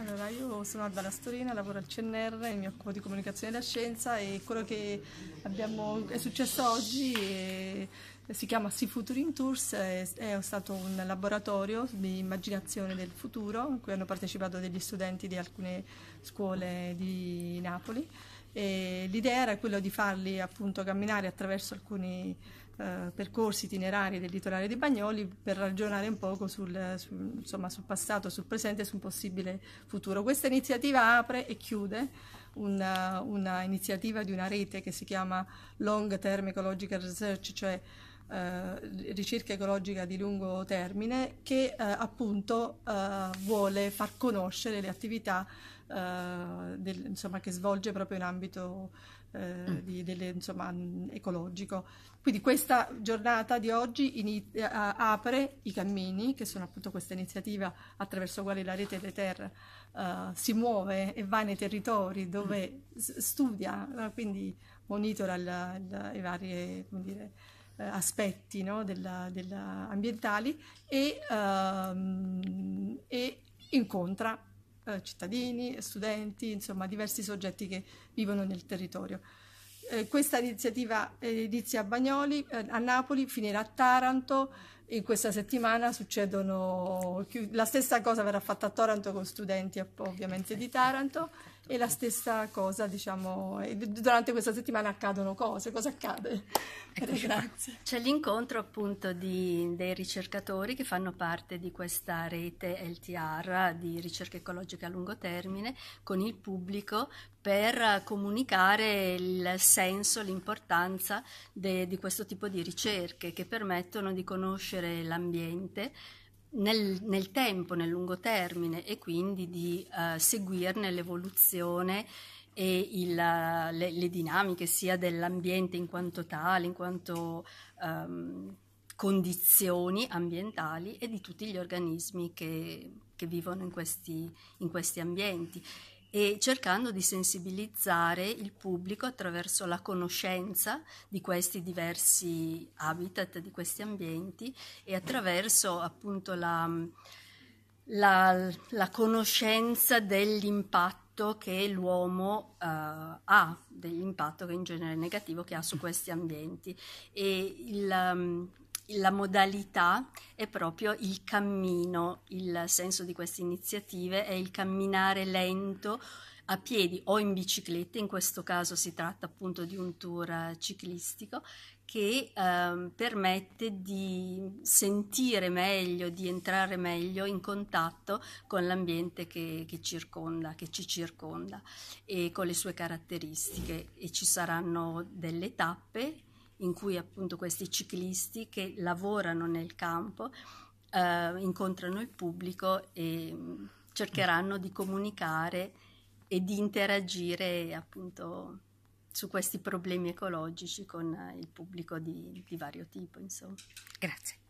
Allora, io sono Alba Lastorina, lavoro al CNR, mi occupo di comunicazione della scienza e quello che abbiamo, è successo oggi è, eh, si chiama Sea Futuring Tours, è, è, stato un laboratorio di immaginazione del futuro in cui hanno partecipato degli studenti di alcune scuole di Napoli l'idea era quella di farli appunto camminare attraverso alcuni eh, percorsi itinerari del litorale di Bagnoli per ragionare un poco sul, sul, insomma, sul passato, sul presente e su un possibile futuro. Questa iniziativa apre e chiude una, eh, una, iniziativa di una rete che si chiama Long Term Ecological Research, cioè eh, ricerca ecologica di lungo termine, che eh, appunto eh, vuole far conoscere le attività del, insomma, che svolge proprio in ambito eh, mm. di, delle, insomma, mm, ecologico. Quindi questa giornata di oggi in, eh, apre i cammini, che sono appunto questa iniziativa attraverso la quale la rete delle terre uh, si muove e va nei territori dove mm. studia, eh, quindi monitora la, la, i vari aspetti no, della, della ambientali e, uh, e incontra eh, cittadini, studenti, insomma diversi soggetti che vivono nel territorio. Eh, questa iniziativa eh, inizia a Bagnoli, eh, a Napoli, finirà a Taranto, in questa settimana succedono la stessa cosa verrà fatta a Toronto con studenti ovviamente di Taranto e la stessa cosa diciamo durante questa settimana accadono cose cosa accade ecco, grazie c'è l'incontro appunto di, dei ricercatori che fanno parte di questa rete LTR di ricerca ecologica a lungo termine con il pubblico per comunicare il senso l'importanza de, di questo tipo di ricerche che permettono di conoscere conoscere l'ambiente nel, nel, tempo, nel lungo termine e quindi di eh, seguirne l'evoluzione e il, le, le, dinamiche sia dell'ambiente in quanto tale, in quanto ehm, condizioni ambientali e di tutti gli organismi che, che vivono in questi, in questi ambienti e cercando di sensibilizzare il pubblico attraverso la conoscenza di questi diversi habitat, di questi ambienti e attraverso appunto la, la, la conoscenza dell'impatto che l'uomo eh, ha, dell'impatto che in genere è negativo che ha su questi ambienti. E il, um, la modalità è proprio il cammino, il senso di queste iniziative è il camminare lento a piedi o in bicicletta, in questo caso si tratta appunto di un tour eh, ciclistico che eh, permette di sentire meglio, di entrare meglio in contatto con l'ambiente che, che, circonda, che ci circonda e con le sue caratteristiche e ci saranno delle tappe in cui appunto questi ciclisti che lavorano nel campo eh, incontrano il pubblico e mm, cercheranno di comunicare e di interagire appunto su questi problemi ecologici con il pubblico di, di vario tipo. Insomma. Grazie.